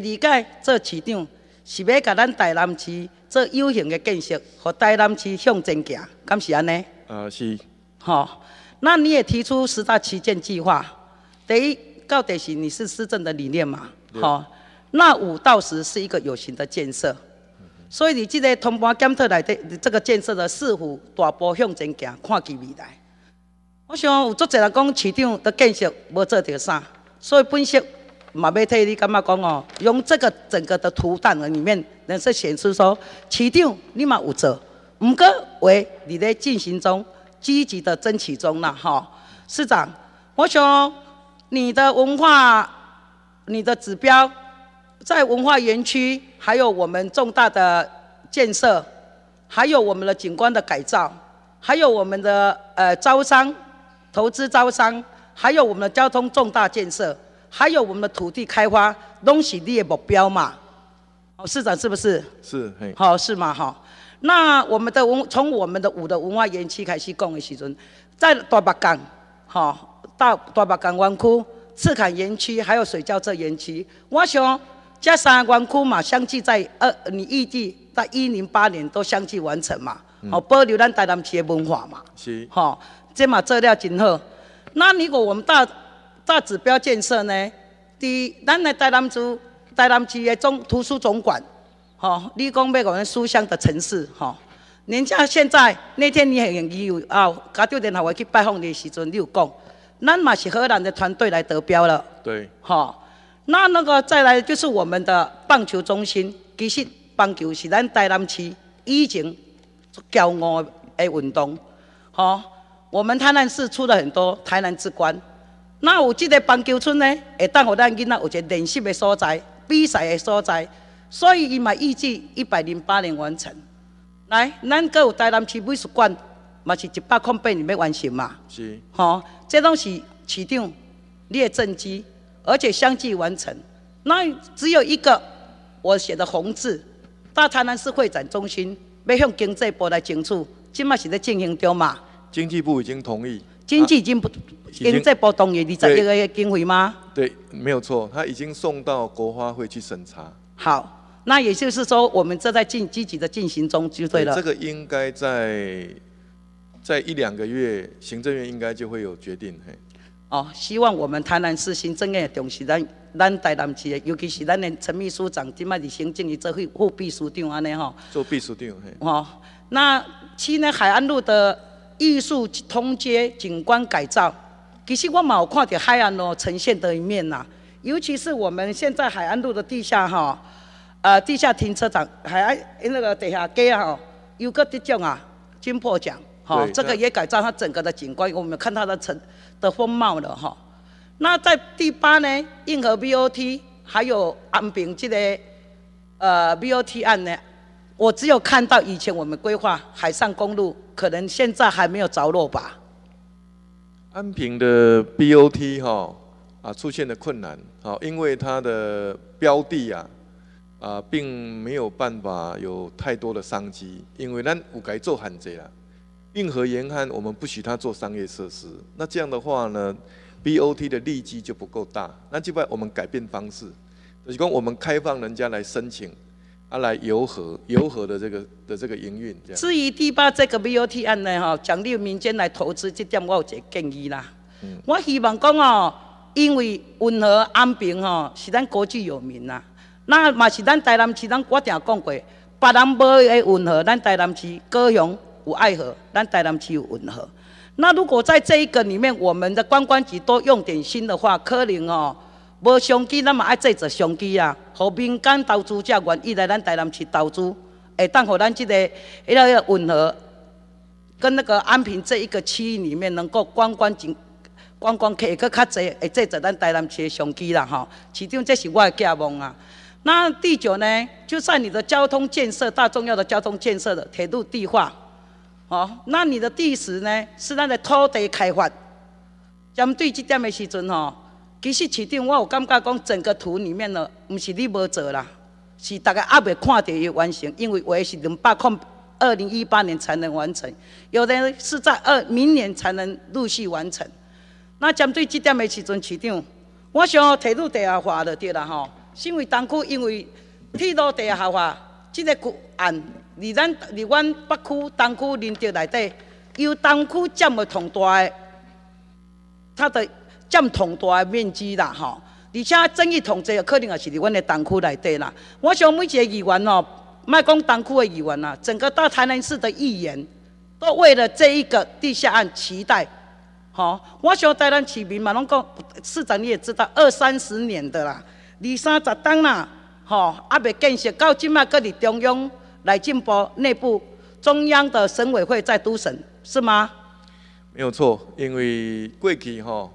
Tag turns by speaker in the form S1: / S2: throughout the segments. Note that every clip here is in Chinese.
S1: 第二届做市长是要甲咱台南市做有形的建设，互台南市向前行，敢是安尼？呃，是。好，那你也提出十大旗舰计划，第一到底是你是施政的理念嘛？好，那五到十是一个有形的建设，所以你即个通盘检讨来，的这个建设的四府大步向前行，看其未来。我想有足侪人讲，市长的建设无做着啥，所以本身。马贝特你干嘛讲哦，用这个整个的图档里面，能是显示说，市长立马有做，不过为你在进行中，积极的争取中啦哈。市长，我想你的文化，你的指标，在文化园区，还有我们重大的建设，还有我们的景观的改造，还有我们的呃招商，投资招商，还有我们的交通重大建设。还有我们的土地开发，东西的目标嘛？哦，市长是不是？是，嘿。哦，是嘛？哈。那我们的文，从我们的五的文化园区开始讲的时阵，在大白港，哈，大大白港湾区、赤坎园区，还有水窖这园区，我想这三湾区嘛，相继在二，你预计在一零八年都相继完成嘛？哦，保留咱台南区的文化嘛？是。哈，这嘛做到今后，那如果我们大大指标建设呢？伫咱来台南市，台南市的总图书总馆，吼，你讲要我们书香的城市，吼，人家现在那天你很有啊，家叫人带我去拜访你时阵，你有讲，咱嘛是荷兰的团队来得标了，对，吼，那那个再来就是我们的棒球中心，其实棒球是咱台南市以前骄傲的运动，吼，我们台南市出了很多台南之冠。那有这个棒球村呢？会当互咱囡仔有一个练习的所在、比赛的所在，所以伊嘛预计一百零八年完成。来，咱阁有台南市美术馆嘛是一百空八年要完成嘛？是。吼，这拢是市长你的政绩，而且相继完成。那只有一个我写的红字，大台南市会展中心要向经济部来争取，即嘛是在进行中嘛？
S2: 经济部已经同意。
S1: 经济已经不经济波动，也你直接个经费吗？
S2: 对，没有错，他已经送到国花会去审查。
S1: 好，那也就是说，我们正在进积极的进行中就对了。这个
S2: 应该在在一两个月，行政院应该就会有决定。
S1: 嘿。哦，希望我们台南市行政院重视咱咱台南市的，尤其是咱的陈秘书长，今麦是行政院做副副秘书长安尼哈。
S2: 做秘书长，嘿。
S1: 哦，那去年海岸路的。艺术通街景观改造，其实我冇看到海岸咯呈现的一面呐，尤其是我们现在海岸路的地下哈，呃地下停车场，海岸那个地下街哈，有个这种啊金破奖，哈，这个也改造它整个的景观，我们看它的城的风貌了哈。那在第八呢，硬核 BOT 还有安平这个呃 BOT 案呢。我只有看到以前我们规划海上公路，可能现在还没有着落吧。
S2: 安平的 BOT 哈啊出现了困难啊，因为它的标的啊啊并没有办法有太多的商机，因为咱我该做海贼了。运河沿岸我们不许他做商业设施，那这样的话呢，BOT 的利基就不够大，那就把我们改变方式，就是我们开放人家来申请。来游河、游河的这个的这个营运。至
S1: 于第八这个 BOT 案呢，哈，奖励民间来投资，这点我有一个建议啦。我希望讲哦，因为运河安平哦，是咱国际有名啦。那嘛是咱台南市，咱我定讲过，八南北的运河，咱台南市高雄有爱河，咱台南市有运河。那如果在这一个里面，我们的观光局多用点心的话，可能哦。无商机，咱嘛爱制造商机啊！和民间投资者愿意来咱台南市投资，会当互咱这个迄个迄个运河跟那个安平这一个区域里面能够观光景、观光客更较多，会制造咱台南市的商机啦！吼，市长，这是我的寄望啊。那第九呢，就在你的交通建设，大重要的交通建设的铁路地化，哦，那你的第十呢，是那个土地开发。针对这点的时阵吼。其实，市长，我有感觉讲，整个图里面呢，唔是你无做啦，是大家还未看到伊完成，因为话是两百块，二零一八年才能完成，有的是在二明年才能陆续完成。那针对这点的时阵，市长，我想铁路地下化就对啦吼，因为东区因为铁路地下化，这个案，离咱离阮北区、东区、林州内底由东区占了同大的，他的。占同大的面积啦，吼！而且争议同侪可能也是伫阮的党区内底啦。我想每一个议员哦，卖讲党区的议员啦，整个大台南市的议员都为了这一个地下案期待，吼！我想台南市民嘛，拢讲市长你也知道，二三十年的啦，二三十当啦，吼，也未建设到即卖，佮伫中央来进步内部，中央的省委会在督审，是吗？
S2: 没有错，因为过去吼。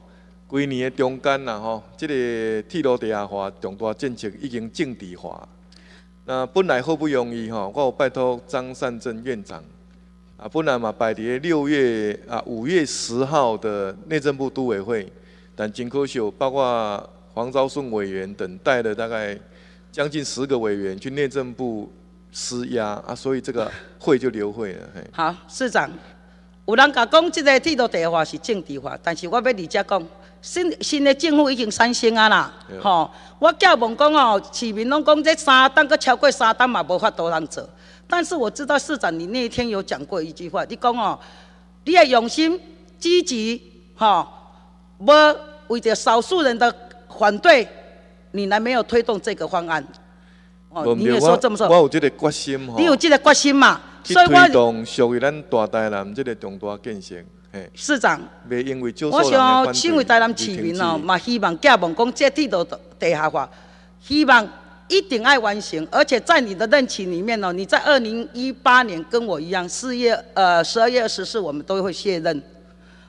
S2: 几年的中间呐，吼，这个铁路地下化重大政策已经政治化。那本来好不容易吼，我有拜托张善政院长啊，本来嘛，摆伫六月啊五月十号的内政部都委会，但真可秀包括黄昭顺委员等带了大概将近十个委员去内政部施压啊，所以这个会就流
S1: 会了。好，市长，有人甲讲这个铁路地下化是政治化，但是我要直接讲。新新的政府已经产生啊啦，吼！我叫问讲哦，市民拢讲这三单，佮超过三单嘛无法多人做。但是我知道市长你那一天有讲过一句话，你讲哦，你要用心、积极，吼，要为着少数人的反对，你来没有推动这个方案？哦，你说这么我我
S2: 有这个决心，吼！你有这
S1: 个决心嘛？所以推动
S2: 属于咱大台南这个重大建设。市长，我想，请问台
S1: 南市民哦，嘛希望加盟讲这地都地下化，希望一定爱完成。而且在你的任期里面哦，你在二零一八年跟我一样，四月呃十二月二十四，我们都会卸任，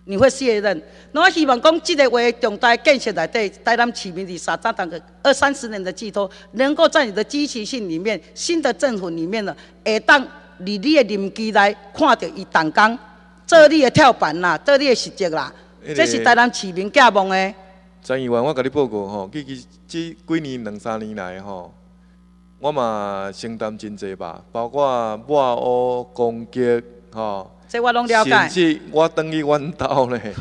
S1: 你会卸任。我希望讲，这个为重大建设来对台南市民是啥？长的二三十年的寄托，能够在你的积极性里面，新的政府里面呢，下当你你的任期来看到伊动工。做你的跳板啦，做你的实节啦，这是台南市民寄望的。
S2: 张议员，我甲你报告吼，其实这几年两三年来吼，我嘛承担真济吧，包括抹黑攻击吼，
S1: 我了甚至
S2: 我等于弯刀嘞，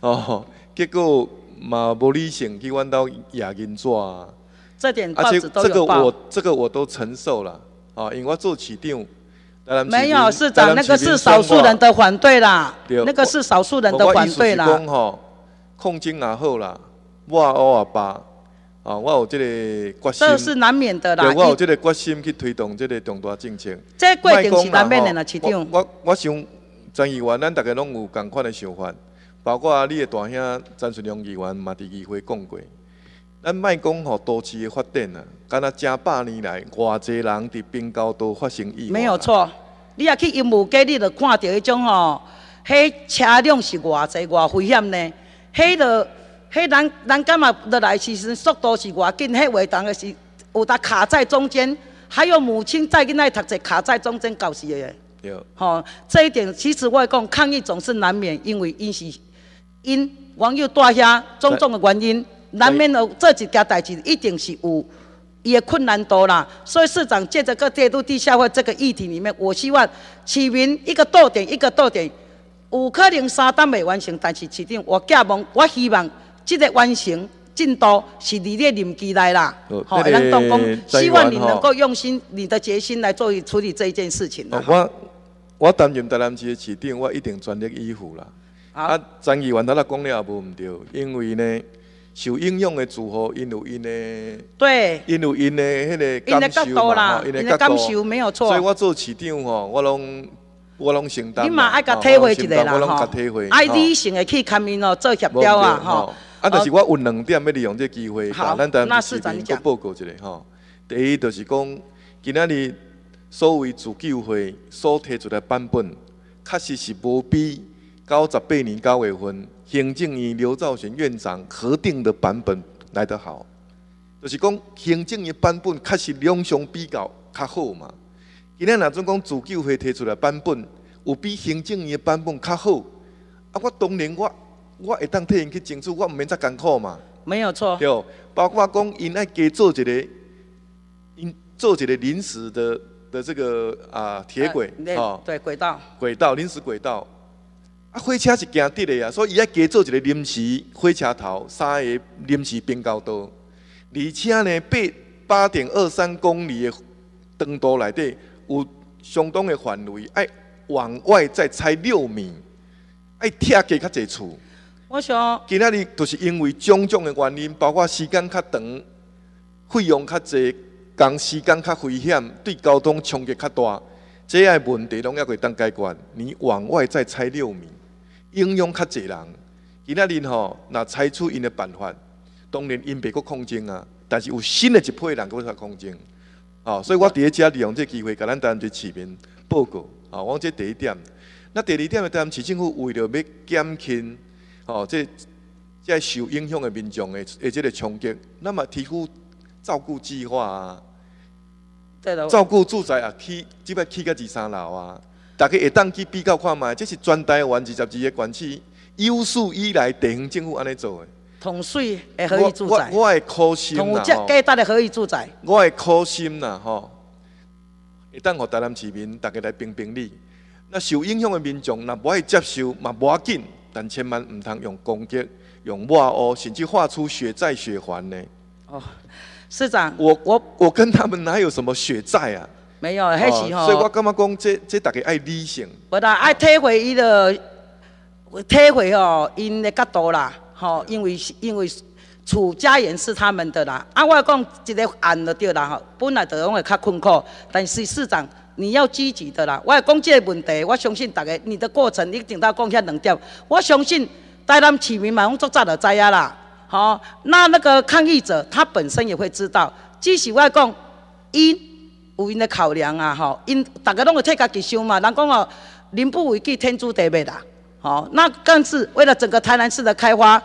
S2: 哦，结果嘛无理性去弯刀也紧抓。
S1: 这点帽子都有而且这个我，
S2: 这个我都承受了，吼，因为我做市长。没有市长，那个是少数人
S1: 的反对啦。那个是少数人的反对啦。
S2: 吼，控金也好啦，我我阿爸啊，我有这个决心。这是
S1: 难免的啦。我有这个
S2: 决心去推动这个重大政策。
S1: 这过程是难免的啦，市长。
S2: 我我想，张议员，咱大家拢有同款的想法，包括你的大兄张顺良议员嘛，伫议会讲过。咱卖讲吼，都市的发展啊，敢若
S1: 正百年来，偌济人伫冰郊都发生意外。没有错，你啊去任务街，你就看到迄种吼，迄车辆是偌济，偌危险呢？迄啰，迄人人干嘛落来时阵速度是偌紧？迄活动的是有呾卡在中间，还有母亲在囡仔读册卡在中间搞事的。有吼，这一点其实我讲抗议总是难免，因为因是因网友带下种种的原因。难免有这几件代志，一定是有，伊个困难多啦。所以市长借着个揭露地下化这个议题里面，我希望市民一个多点，一个多点，有可能三单未完成，但是市长我寄望，我希望这个完成进度是你的任期来啦，好，咱都讲，希望你能够用心，你的决心来做处理这一件事情。我
S2: 我担任台南市的市长，我一定全力以赴啦。啊，张议员他勒讲了也无唔对，因为呢。受影响的组合，因有因的，对，因有因的迄个感受啦，因的感受没有错。所以我做市长吼，我拢我拢承担。你嘛爱甲体会一下啦吼，爱理
S1: 性地去看因哦，做协调啊吼。啊，但是我有
S2: 两点要利用这机会，把咱的市场个报告一下吼。第一，就是讲，今天日所谓自救会所提出的版本，确实是无比九十八年九月份。行政院刘兆玄院长核定的版本来得好，就是讲行政院版本确实两相比较较好嘛。今天若总讲自救会提出来版本，有比行政院的版本较好，啊，我当然我我会当替因去争取，我毋免再艰苦嘛。
S1: 没有错。对，
S2: 包括讲因爱加做一个，因做一个临时的的这个啊铁轨哦，对轨道，轨道临时轨道。火车是行直的呀，所以伊爱加做一个临时火车头，三个临时变道道，而且呢，八八点二三公里的长度内底有相当的范围，要往外再拆六米，要拆加较济次。我想，今仔日就是因为种种的原因，包括时间较长、费用较侪、工时间较危险、对交通冲击较大，这样问题拢要会当解决。你往外再拆六米。影响较济人，今仔日吼，若采取因的办法，当然因别个抗争啊，但是有新的一批人开始抗争，啊，所以我伫咧只利用这机会，甲咱咱伫市民报告，啊，往这第一点。那第二点，咱市政府为了要减轻，哦，这这受影响的民众的，而且的冲击，那么提出照顾计划啊，照顾住宅啊，起，即摆起个二三楼啊。大家会当去比较看嘛？这是全台、湾二十二个关系，有史以来地方政府安尼做的。
S1: 统税诶，合宜住宅。
S2: 我的苦心啦吼。统物
S1: 价，合宜住宅。
S2: 我的苦心呐吼。会当互台南市民大家来评评理。那受影响的民众，那不爱接受，嘛无要紧，但千万毋通用攻击、用抹黑，甚至画出血债血还呢。哦，市长。我我我跟他们哪有什么血债啊？
S1: 没有，所以，我
S2: 感觉讲，这这大家爱理性，
S1: 不啦，爱体会伊的体会吼，因的角度啦，吼，因为因为楚家人是他们的啦。啊，我讲一个案就对啦，吼，本来就讲会较困惑，但是市长你要积极的啦。我讲这个问题，我相信大家，你的过程你顶到贡献两点，我相信台南市民嘛，从早就知影啦，吼，那那个抗议者他本身也会知道。即使我讲因。有因的考量啊，吼，因大家拢有替家己想嘛，人讲哦，人不为己，天诛地灭啦，吼。那更是为了整个台南市的开发，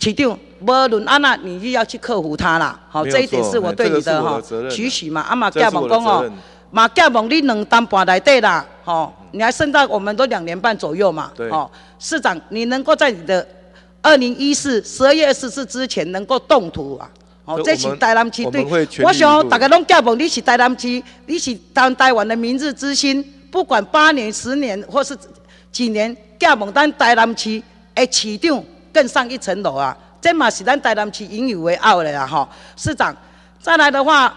S1: 市场，无论安那，你就要去克服它啦，好，这一点是我对你的哈支许嘛。阿马加盟讲哦，马加盟你能当半来对啦，吼。你还剩到我们都两年半左右嘛，哦，市长，你能够在你的二零一四十二月二十四之前能够动土啊。哦，这是台南区对，我想大家拢加盟你是台南区，你是当台湾的明日之星，不管八年、十年或是几年，加盟咱台南区的市长更上一层楼啊！这嘛是咱台南区引以为傲的啦，吼，市长。再来的话，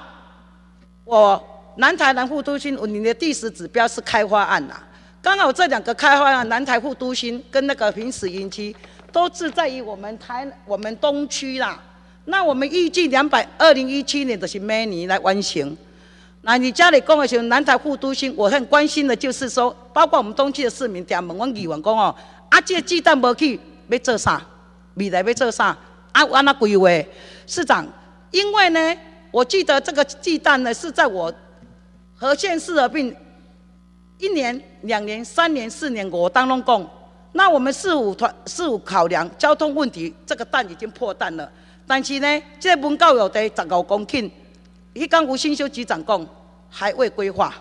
S1: 我南台南副都心，你的第十指标是开发案啦。刚好这两个开发案，南台副都心跟那个平时营区，都是在于我们台我们东区啦。那我们预计两百二零一七年的是每年来完成。那你家里讲的是南台互都心，我很关心的就是说，包括我们东区的市民，常问我疑员讲哦，啊，这个鸡蛋无去要做啥？未来要做啥？啊，有安那规划？市长，因为呢，我记得这个鸡蛋呢是在我和县市合并一年、两年、三年、四年，我当中讲。那我们四五团四五考量交通问题，这个蛋已经破蛋了。但是呢，这文教用地十五公顷，伊讲吴新修局长讲还未规划。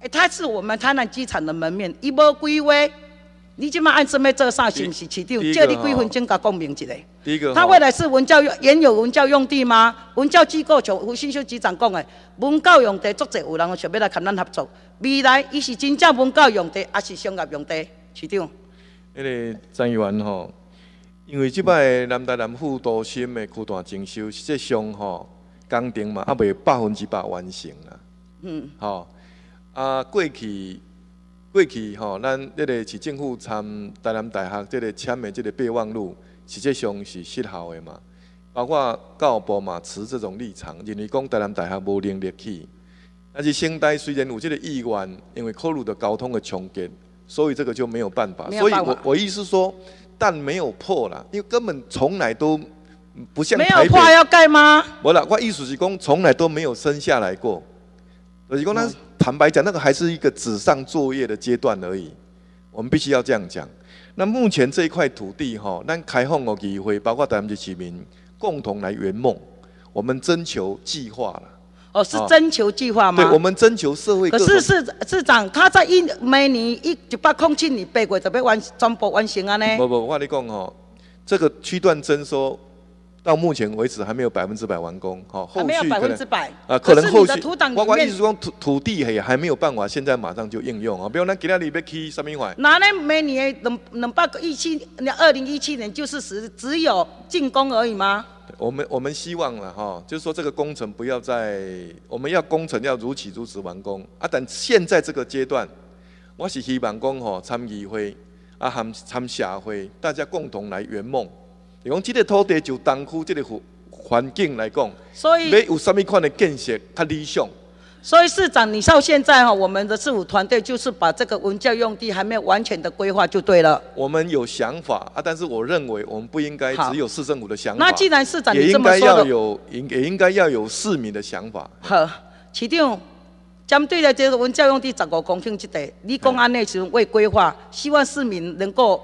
S1: 哎，他是我们台南机场的门面，一无规划，你即马按示袂做上新是市长？借你几分钟，甲讲明一下。
S2: 第一个，他未来
S1: 是文教原有文教用地吗？文教机构像吴新修局长讲的，文教用地足侪有人想要来跟咱合作。未来伊是真正文教用地，还是商业用地？市长？
S2: 那个张议员吼，因为即摆南台南副都心的扩大征收，实际上吼工程嘛还未百分之百完成啦。嗯，吼啊过去过去吼，咱迄个市政府参台南大学即个签的即个备忘录，实际上是失效的嘛。包括教育部嘛持这种立场，认为讲台南大学无能力去。但是现代虽然有即个意愿，因为考虑到交通的冲击，所以这个就没有办法，所以我我意思说，但没有破了，因为根本从来都不像没有破要盖吗？我老画艺术是工从来都没有生下来过，艺术之坦白讲，那个还是一个纸上作业的阶段而已，我们必须要这样讲。那目前这一块土地哈，那开放的机会，包括咱们的启民共同来圆梦，我们征求计划
S1: 了。哦，是征求计划吗？对，我们
S2: 征求社会。可是市
S1: 市长他在一每年一九八空气，你每个月准备完全部完成啊？呢？不
S2: 不，我跟你讲哦，这个区段征收到目前为止还没有百分之百完工。哈、还没有百分之百。啊，可能后续。乖乖意思说土土地还还没有办法，现在马上就应用啊？比如呢，今年里边去什么一块？
S1: 哪年每年能能把一七二零一七年就是只只有竣工而已吗？
S2: 我们我们希望了哈，就是说这个工程不要再，我们要工程要如期如此完工啊。但现在这个阶段，我是希望讲吼，参与会啊，含参社会，大家共同来圆梦。讲这个土地就当区这个环环境来讲，
S1: 所以你有
S2: 什么款的建设较理想？
S1: 所以市长，你到现在哈，我们的政府团队就是把这个文教用地还没有完全的规划就对了。
S2: 我们有想法啊，但是我认为我们不应该只有市政府的想法。那既然市长你这么说的，也应该要有，应也应该要有市民的
S1: 想法。好，区长，针对的这个文教用地，整个公信地带，你公安内情未规划，希望市民能够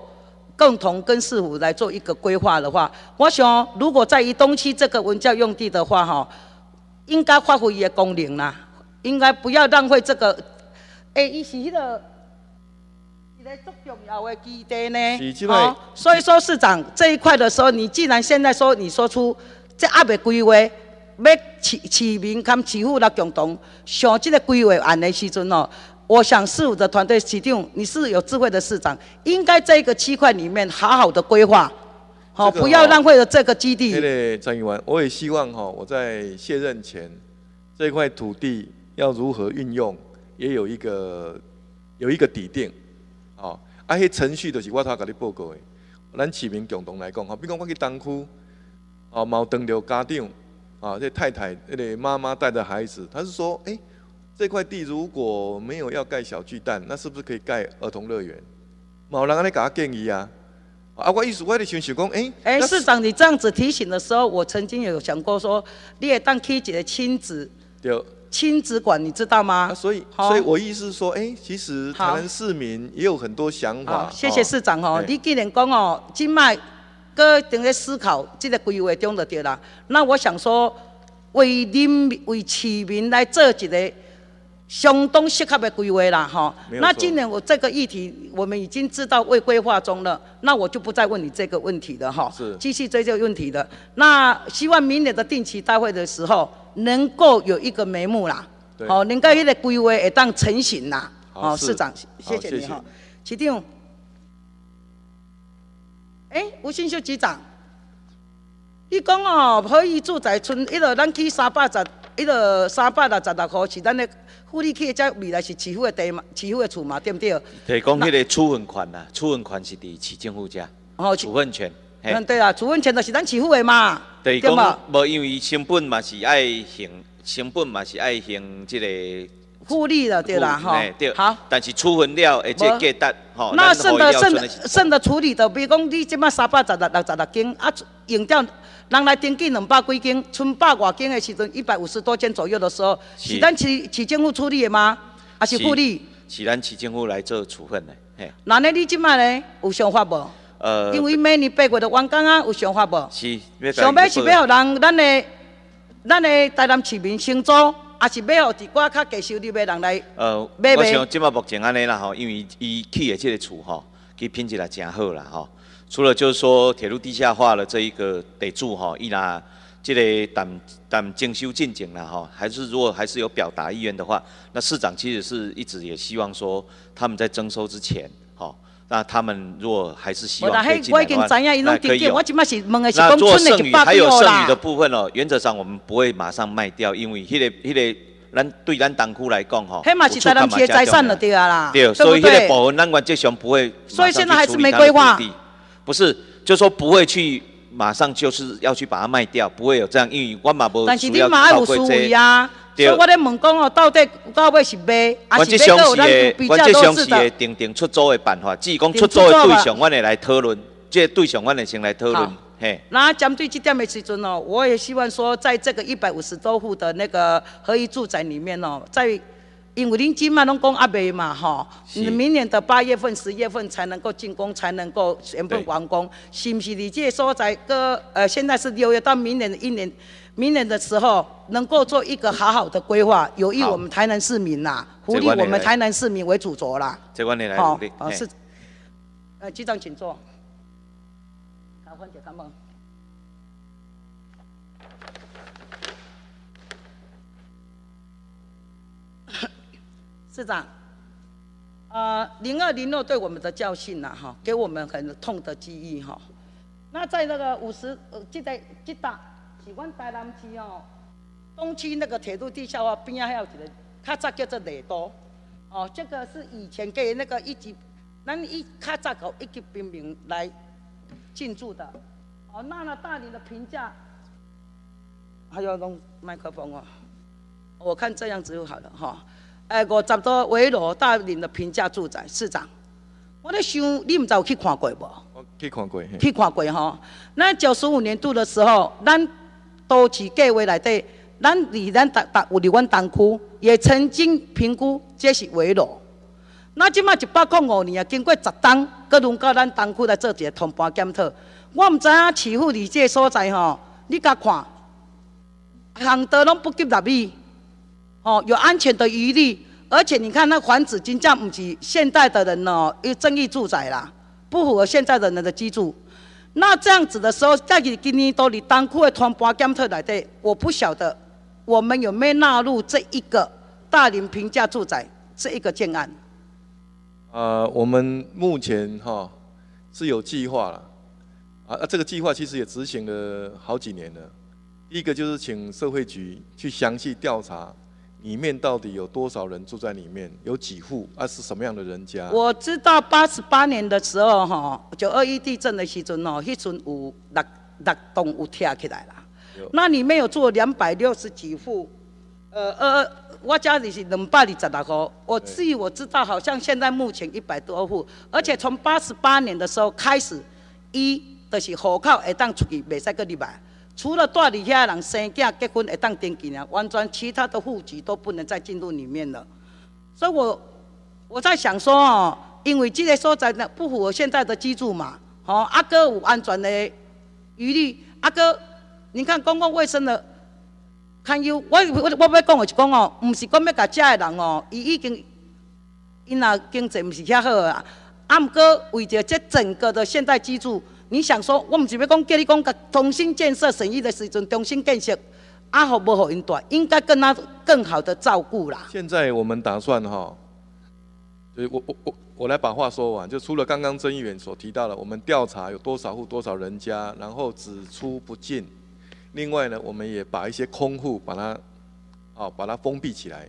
S1: 共同跟市府来做一个规划的话，我想如果在于东区这个文教用地的话，哈，应该发挥一些功能啦。应该不要浪费这个，哎，伊时迄落一个足重要的基地呢。好，所以说市长这一块的时候，你既然现在说你说出这阿个规划，要市市民、跟市府来共同想这个规划案的时阵哦，我想市府的团队决定你是有智慧的市长，应该在一个区块里面好好的规划，好不要浪费了
S2: 这个基地。对，张议员，我也希望哈，我在卸任前这块土地。要如何运用，也有一个有一个底定，哦，啊，迄程序都是我头给你报告的。咱取名共同来讲，哈，比如我去当区，哦，某登了家长，啊，这太太、这妈妈带着孩子，他是说，哎，这块地如果没有要盖小巨蛋，那是不是可
S1: 以盖儿童乐园？某人安尼给他建议啊，啊，我意思，我的想想讲，哎。哎，市长，你这样子提醒的时候，我曾经有想过说，你也当起你的亲子。对。亲子馆你知道吗？所以，
S2: 所以我意思说，哎，其实台南市民也有很多想法。谢谢市长哦，你
S1: 既然讲哦，今麦各一定咧思考这个规划中的对啦。那我想说，为人民、为市民来做一个。相当适合的规划啦，哈。那今年我这个议题，我们已经知道未规划中了，那我就不再问你这个问题了，哈。是。继续追究问题的。那希望明年的定期大会的时候，能够有一个眉目啦。哦，好，能够一个规划会当成型啦。好，市长，谢谢你哈。齐定。哎，吴新秀局长，你讲哦，可以住在村，迄个咱去三百十，迄个三百六十六块是咱的。福利去，即未来是住户的地嘛，住户的厝嘛，对不对？提供迄
S3: 个处分权啊，处分权是伫市政府家。哦，处分权。嗯，
S1: 对啦，处分权就是咱住户的嘛，
S3: 对嘛？无因为成本嘛是爱行，成本嘛是爱行即个
S1: 福利的对啦，哈。
S3: 好。但是处分了会即个价值，吼，的。那剩的剩
S1: 剩的处理的，比如讲你即卖三百十六六十六斤啊，用掉。人来登记两百几间，剩百外间的时阵，一百五十多间左右的时候，是咱市市政府处理的吗？还是处理？
S3: 是咱市政府来做处分的。嘿，
S1: 那恁你即卖呢？有想法无？呃，因为每年八月的完工啊，有想法无？
S3: 是。想要是欲让
S1: 咱的咱的台南市民先租，啊，是欲互一寡较低收入的人来？
S3: 呃，我想即摆目前安尼啦吼，因为伊起的即个厝吼，其品质也真好啦吼。除了就是说铁路地下化的这一个得住哈，依然这个党党精修近景了哈，还是如果还是有表达意愿的话，那市长其实是一直也希望说他们在征收之前哈，那他们如果还是希望可以进来的话，可以有。那
S1: 做剩余还有剩余的
S3: 部分哦，原则上我们不会马上卖掉，因为迄个迄个咱对咱党库来讲哈，迄嘛是才咱拆拆散了对
S1: 啊啦，对所以所个保护
S3: 难关这项不会所以现在还是没规划。不是，就说不会去马上就是要去把它卖掉，不会有这样。因为我嘛不。但是你卖无所谓啊，
S1: 所以我咧问讲哦，到底到底是卖，还是买都有人比较多的。关是会，关系
S3: 定定出租的办法，只讲出租的对象，我哋来讨论，这个对象我哋先来讨论。嘿，
S1: 那针对这点，的时长哦，我也希望说，在这个一百五十多户的那个合一住宅里面哦，在。因为恁今嘛拢讲阿未嘛吼，明年的八月份、十月份才能够竣工，才能够全部完工。是不是？你这所在个呃，现在是六月到明年的一年，明年的时候能够做一个好好的规划，有益我们台南市民呐，福利我们台南市民为主轴啦。
S3: 这关你来好，好，好，
S1: 呃，局长请坐。台风检察官。市长，呃，零二零六对我们的教训呐，哈，给我们很痛的记忆哈。那在那个五十，呃，即得即得，喜欢台南市哦，东区那个铁路地下话边啊，还有一个卡扎叫做雷多，哦，这个是以前给那个一级，那一卡扎口一级兵民来进驻的。哦，那了大林的评价，还要弄麦克风哦，我看这样子就好了哈。诶，五十多围楼，大量的平价住宅。市长，我咧想，你唔知有去看过无？
S2: 我去看过，
S1: 去看过吼。咱九十五年度的时候，咱都市计划内底，咱离咱大大有离阮东区也曾经评估这是围楼。那即卖一百括五年啊，经过十栋，阁轮到咱东区来做一个同伴检讨。我唔知啊，市府你这所在吼，你敢看，巷道拢不及十米。哦，有安全的余地。而且你看那房子金价不及现代的人哦，又争议住宅啦，不符合现在的人的居住。那这样子的时候，在你今年都你当户的团搬检测来的，我不晓得我们有没有纳入这一个大林平价住宅这一个建案。
S2: 呃，我们目前哈是有计划了，啊，这个计划其实也执行了好几年了。第一个就是请社会局去详细调查。里面到底有多少人住在里面？有几户？啊，是什么样的人家？
S1: 我知道八十八年的时候，哈，九二一地震的时阵，哦，迄阵有六六栋有拆起来了。那里面有住两百六十几户，呃呃，我家里是两百二十来户。我至于我知道，好像现在目前一百多户。而且从八十八年的时候开始，一的是火靠会当出去，袂使搁礼拜。除了在里的人生囝结婚会当登记啊，完全其他的户籍都不能再进入里面了。所以，我我在想说哦，因为这个所在呢不符合现在的居住嘛，哦，阿哥有安全的余地。阿哥，你看公共卫生的堪忧，我我我要讲的是讲哦，不是讲要嫁遮的人哦，伊已经因阿经济不是遐好啊，阿哥为着这整个的现代居住。你想说，我们是咪讲叫你讲，个重新建设审议的时阵，重新建设，啊，好不好因住，应该跟他更好的照顾啦。
S2: 现在我们打算哈，所以我我我我来把话说完，就除了刚刚曾员所提到的，我们调查有多少户多少人家，然后只出不进，另外呢，我们也把一些空户把它，啊，把它封闭起来，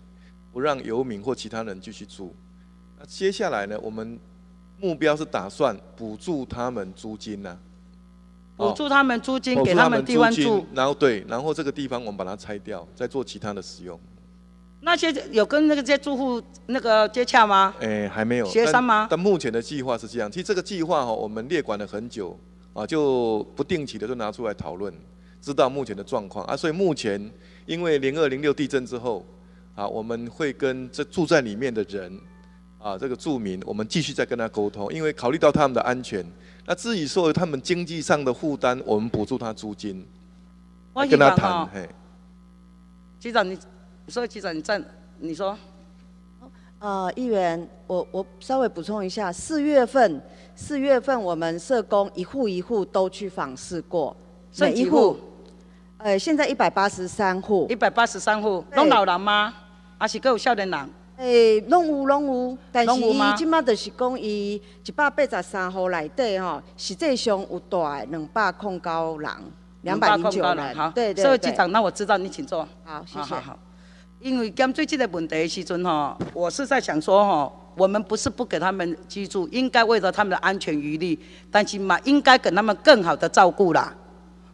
S2: 不让游民或其他人继续住。那接下来呢，我们。目标是打算补助他们租金呢？补助
S1: 他们租金，给他们地方住。
S2: 然后对，然后这个地方我们把它拆掉，再做其他的使用。
S1: 那些有跟那个些住户那个接洽吗？
S2: 哎，还没有。协商吗？但目前的计划是这样。其实这个计划哈，我们列管了很久啊，就不定期的就拿出来讨论，知道目前的状况啊。所以目前因为零二零六地震之后啊，我们会跟这住在里面的人。啊，这个住民，我们继续再跟他沟通，因为考虑到他们的安全，那至于说他们经济上的负担，我们补助他租金，
S1: 跟他谈。嘿，局长，你，说局长你在，你说，呃，议员，我我稍微补充一下，四月份，四月份我们社工一户一户都去访视过，每一户，呃，现在一百八十三户，一百八十三户，拢老人吗？还是各有少年人？诶，拢有，拢有，但是伊即马就是讲，伊一百八十三号内底吼，实际上有住两百控高人，两百零九人，好，对对对。社会局长，那我知道，你请坐。好，谢谢。因为刚最近的问题时阵吼，我是在想说吼，我们不是不给他们居住，应该为了他们的安全余力，但心嘛，应该给他们更好的照顾啦。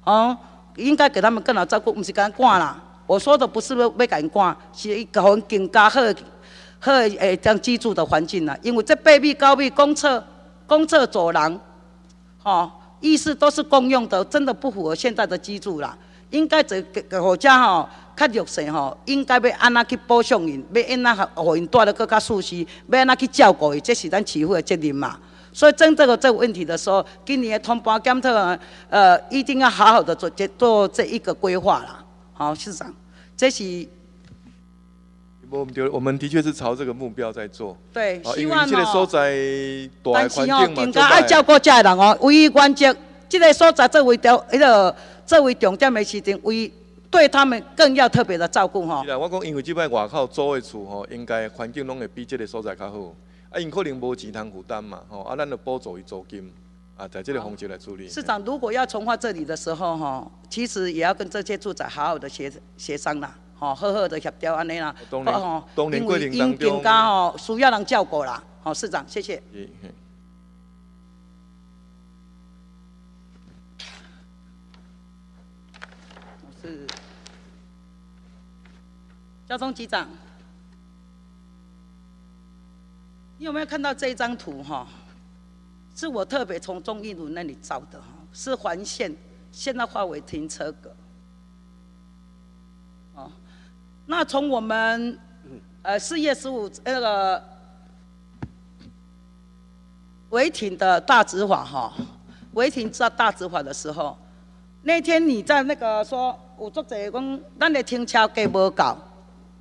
S1: 哦，应该给他们更好照顾，不是讲管啦。我说的不是要要给人管，是搞份更加好。和诶，样居住的环境啦，因为这背壁、高米公厕、公厕走廊，吼，意思都是公用的，真的不符合现在的居住啦。应该这个或者吼，看弱势吼，应该要安那去保偿因，要安那让因住得更加舒适，要安那去照顾伊，这是咱住户的责任嘛。所以针对这个这个问题的时候，今年的通报检讨，呃，一定要好好的做这做这一个规划啦。好，市长，这是。
S2: 我们丢，我们的确是朝这个目标在做。对，希望嘛。但希望，应该爱照
S1: 顾家人哦。唯一关键，这个所在作为条一个作为重点的事情，为对他们更要特别的照顾哈。是啊，
S2: 我讲因为即摆外口租的厝吼，应该环境拢会比这个所在较好。啊，因可能无钱通负担嘛，吼啊，咱就补助伊租金，啊，在这个方面来处理。市
S1: 长如果要重划这里的时候，吼，其实也要跟这些住宅好好的协协商啦。好，好好的协调安尼啦。哦吼，因为老人家哦，需要人照顾啦。好，市长，谢谢。我是交通局长，你有没有看到这张图？哈，是我特别从忠义路那里照的。哈，是环线，现在划为停车格。那从我们呃四月十五那个违停的大执法哈，违停做大执法的时候，那天你在那个说有作者讲，咱的停车计无够，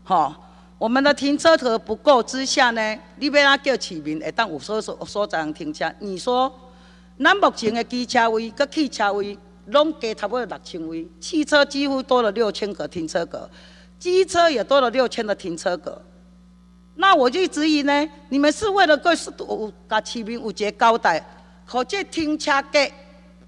S1: 哈，我们的停车位不够之下呢，你要那叫市民会当有说，所所样停车，你说那目前的机车位跟汽车位拢加差不多六千位，汽车几乎多了六千个停车格。机车也多了六千的停车格，那我就质疑呢，你们是为了给市有给市民有一个交代，可这停车格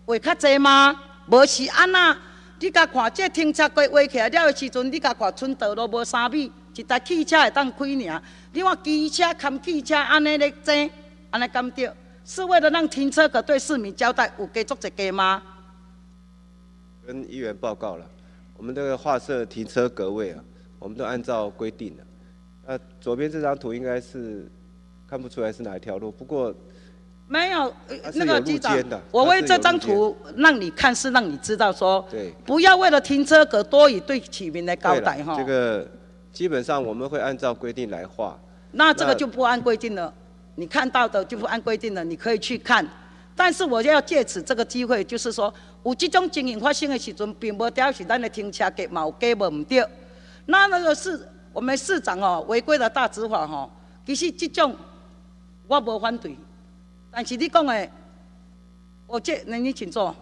S1: 会较侪吗？无是安那？你甲看这停车格围起来了的时阵，你甲看村道路无三米，一台汽车会当开呢？你看机车扛汽车安尼来争，安尼甘着？是为了让停车格对市民交代有加足一个吗？
S4: 跟议员报告了。我们这个画设停车格位啊，我们都按照规定的。那左边这张图应该是看不出来是哪一条路，不过
S1: 没有那个机长，我为这张图让你看是让你知道说，对，不要为了停车格多以对起名来搞的哈。这
S4: 个基本上我们会按照规定来画。那这个就不
S1: 按规定了，你看到的就不按规定了，你可以去看。但是我要借此这个机会，就是说，有这种经营发生的时阵，并无表示咱的停车格有格无唔对。那那个市，我们市长哦违规的大执法哦。其实这种我无反对，但是你讲的，我这那你请坐。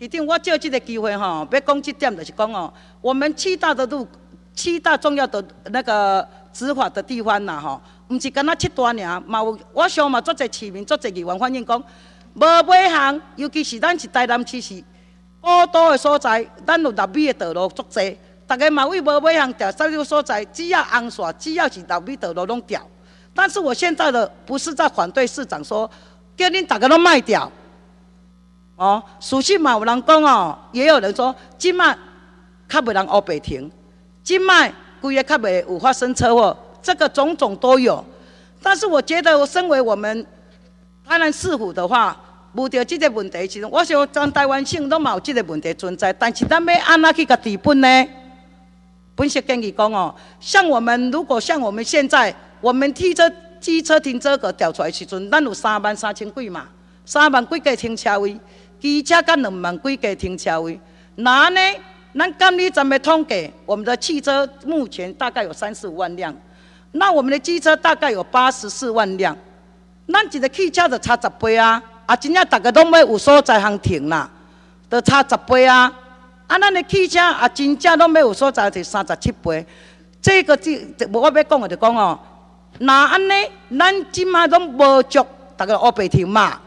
S1: 一定我借这个机会哈，别讲这点，就是讲哦，我们七大的路，七大重要的那个执法的地方呐吼，唔是干那七大尔，有，我想嘛，做者市民，做者个意愿反映讲。无买行，尤其是咱是台南市市高都的所在，咱有六米的道路足济，大家嘛为无买行调三六所在，只要安全，只要是六米道路拢掉。但是我现在的不是在反对市长说，叫恁大家都卖掉哦。首性嘛有人讲哦，也有人说，今卖较袂人乌白停，今卖规个较袂有发生车祸，这个种种都有。但是我觉得我身为我们。台南市府的话，遇到这个问题时，我想全台湾省拢冇这个问题存在。但是，咱要安那去甲治本呢？本席建议讲哦，像我们如果像我们现在，我们汽车、机车停车格调出来时阵，咱有三万三千几嘛，三万几个停车位，机车干两万几个停车位。那呢，咱管理站么统计，我们的汽车目前大概有三十五万辆，那我们的机车大概有八十四万辆。咱一个汽车就差十倍啊！啊，真正大家拢要有所在通停啦，就差十倍啊！啊，咱的汽车啊，真正拢要有所在就三十七倍。这个无我要讲的就讲哦。那安尼，咱今嘛拢无足，大家乌白停嘛？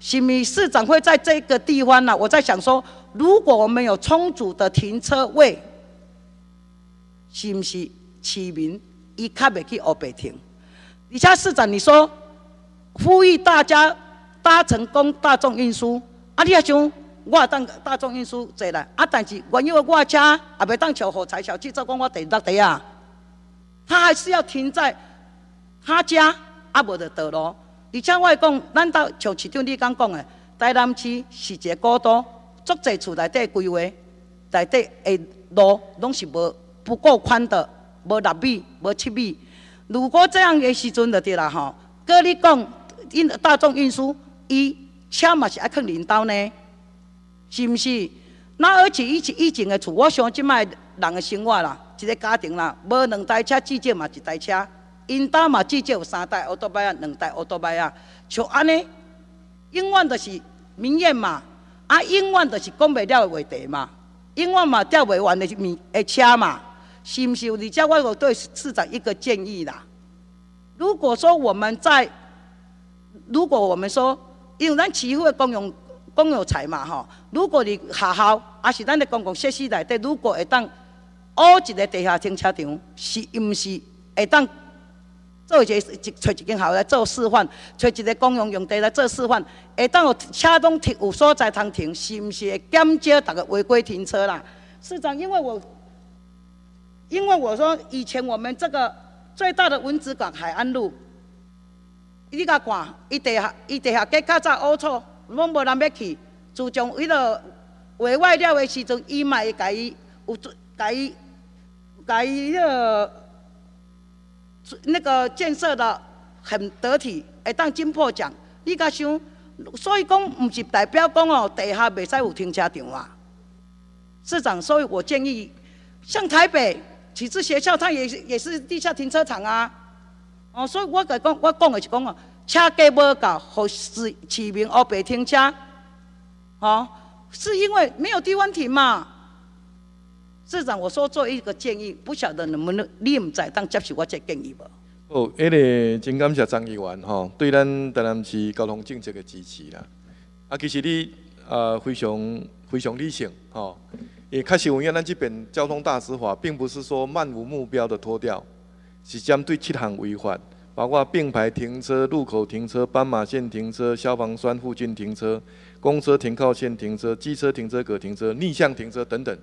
S1: 是咪市长会在这个地方呢？我在想说，如果我们有充足的停车位，是毋是市民伊较袂去乌白停？而且市长你说？呼吁大家搭乘公大众运输。啊，你啊想，我当大众运输坐来，啊，但是因为我车也袂当小火柴小汽车，讲我停呾地啊，他还是要停在他家，也无得得咯。而且我讲，咱到像市长你讲讲的，台南市是一个高度足侪厝内底规划，内底的路拢是无不够宽的，无六米，无七米。如果这样的时阵就对啦吼，跟你讲。因大众运输，伊车嘛是爱啃人刀呢，是毋是？那而且以以前的厝，我想即卖人的生活啦，一个家庭啦，无两台车，至少嘛一台车。因兜嘛至少有三台奥托拜啊，两台奥托拜啊，像安尼，永远都是名言嘛，啊，永远都是讲袂了的话题嘛，永远嘛调袂完的面的车嘛，是毋是？你且我对市长一个建议啦。如果说我们在如果我们说，因为咱集的公用公用财嘛吼，如果你学校，还是咱的公共设施内底，如果会当挖一个地下停车场，是毋是会当做一个找一间校来做示范，找一个公用用地来做示范，会当有车东停有所在通停，是毋是会减少大家违规停车啦？市长，因为我因为我说以前我们这个最大的文子馆海岸路。伊甲看，伊地下，伊地下计较早龌龊，拢无人要去。自从伊落画外了的时阵，伊嘛会甲伊，有伊甲伊迄热那个建设的很得体。会当进破奖。你甲想，所以讲毋是代表讲哦，地下袂使有停车场啊。市长，所以我建议，像台北启智学校，它也是也是地下停车场啊。哦，所以我讲，我讲的是讲哦，车价不到，好市市民而白停车，哦，是因为没有地方停嘛。市长，我说做一个建议，不晓得能不能，你唔在当接受我这建议不？
S2: 哦，哎个真感谢张议员吼，对咱当南市交通政策的支持啦。啊，其实你啊，非常非常理性哦。也开始，有影咱来边本交通大执法，并不是说漫无目标的拖掉。即将对七项违法，包括并排停车、路口停车、斑马线停车、消防栓附近停车、公车停靠线停车、机车停车格停车、逆向停车等等。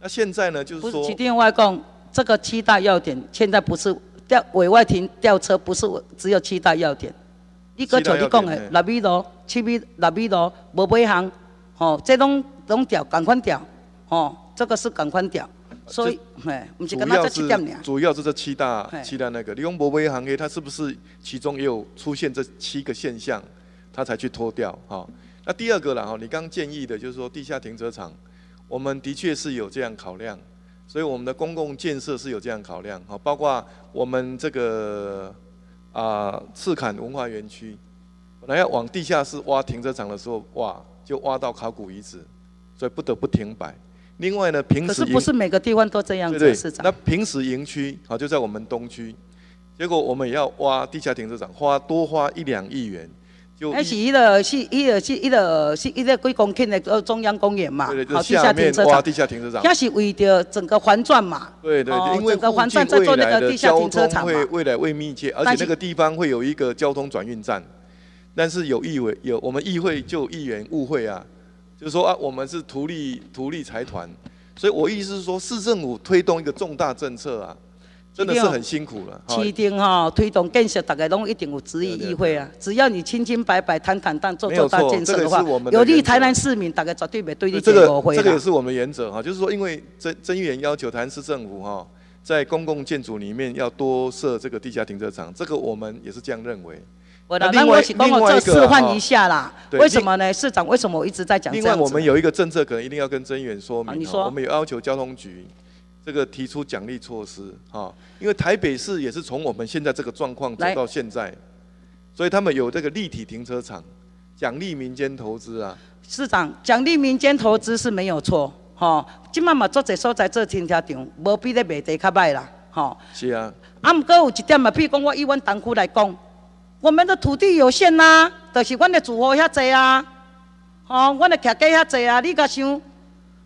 S1: 那现在呢，就是说，指定外讲这个七大要点，现在不是吊委外停吊车，不是只有七大要点。你哥像你讲的，六米多、七米、六米多，无每行，吼，这拢拢吊，赶快吊，吼，这个是赶快吊。所以，主要是
S2: 主要是这七大七大那个，李永博威行业，他是不是其中也有出现这七个现象，他才去脱掉哈？那第二个了哈，你刚建议的就是说地下停车场，我们的确是有这样考量，所以我们的公共建设是有这样考量哈，包括我们这个啊赤坎文化园区，本来要往地下室挖停车场的时候，哇，就挖到考古遗址，所以不得不停摆。另外呢，平时可是不是
S1: 每个地方都这样子。对对，
S2: 那平时营区啊，就在我们东区，结果我们也要挖地下停车场，花多花一两亿元。那是一
S1: 个是一个是一个是一个几公顷的呃中央公园嘛？好对对对，地下
S2: 停车场。那是
S1: 为了整个环转嘛？对对对，因为整个环在做那个地下停车场会
S2: 未来未密切，而且那个地方会有一个交通转运站。但是有议会有我们议会就议员误会啊。就是说啊，我们是图利图利财团，所以我意思是说，市政府推动一个重大政策啊，
S1: 真的是很辛
S2: 苦了。一
S1: 定哈，推动建设，大家拢一定有直疑议会啊。只要你清清白白、坦坦荡，做做大建设的话，有利台南市民，大家绝对没对立。这个这个也是
S2: 我们原则哈，就是说，因为曾曾议员要求台南市政府哈，在公共建筑里面要多设这个地下停车场，这个我们也是这样认为。
S1: 我我再示范一下啦。为什么呢？市长，为什么我一直在讲另外，我们
S2: 有一个政策，可能一定要跟增援说明。你说，我们有要求交通局这个提出奖励措施哈，因为台北市也是从我们现在这个状况走到现在，所以他们有这个立体停车场，奖励民间投资啊。
S1: 市长，奖励民间投资是没有错，哈。今嘛嘛做者说在这停车场，无比咧卖地较歹啦，哈，是啊。啊，不过有一点嘛，譬如讲，我以阮东区来讲。我们的土地有限呐，就是阮的住户遐济啊，吼，阮的客家遐济啊。你甲想，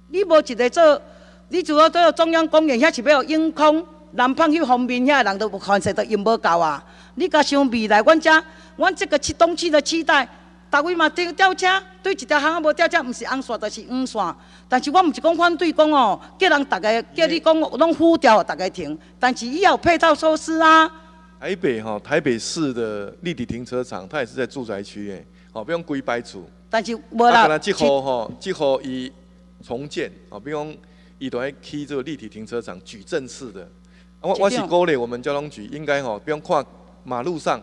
S1: 你无一个做，你只好做中央公园遐是要用空，南方区方面遐人都看在都用无够啊。你甲想未来阮遮，阮这个七东区的期待，逐位嘛吊车，对一条巷仔无吊车，不是红线就是黄线。但是我毋是讲反对讲哦，叫人逐家叫你讲拢呼吊逐个家停，但是伊要有配套措施啊。
S2: 台北哈，台北市的立体停车场，它也是在住宅区诶，好，不用归摆处。
S1: 但是，无啦。啊，把它结合
S2: 哈，以重建啊，不伊以台区这个立体停车场矩阵式的。
S1: 我我是鼓
S2: 励我们交通局应该吼，不用看马路上，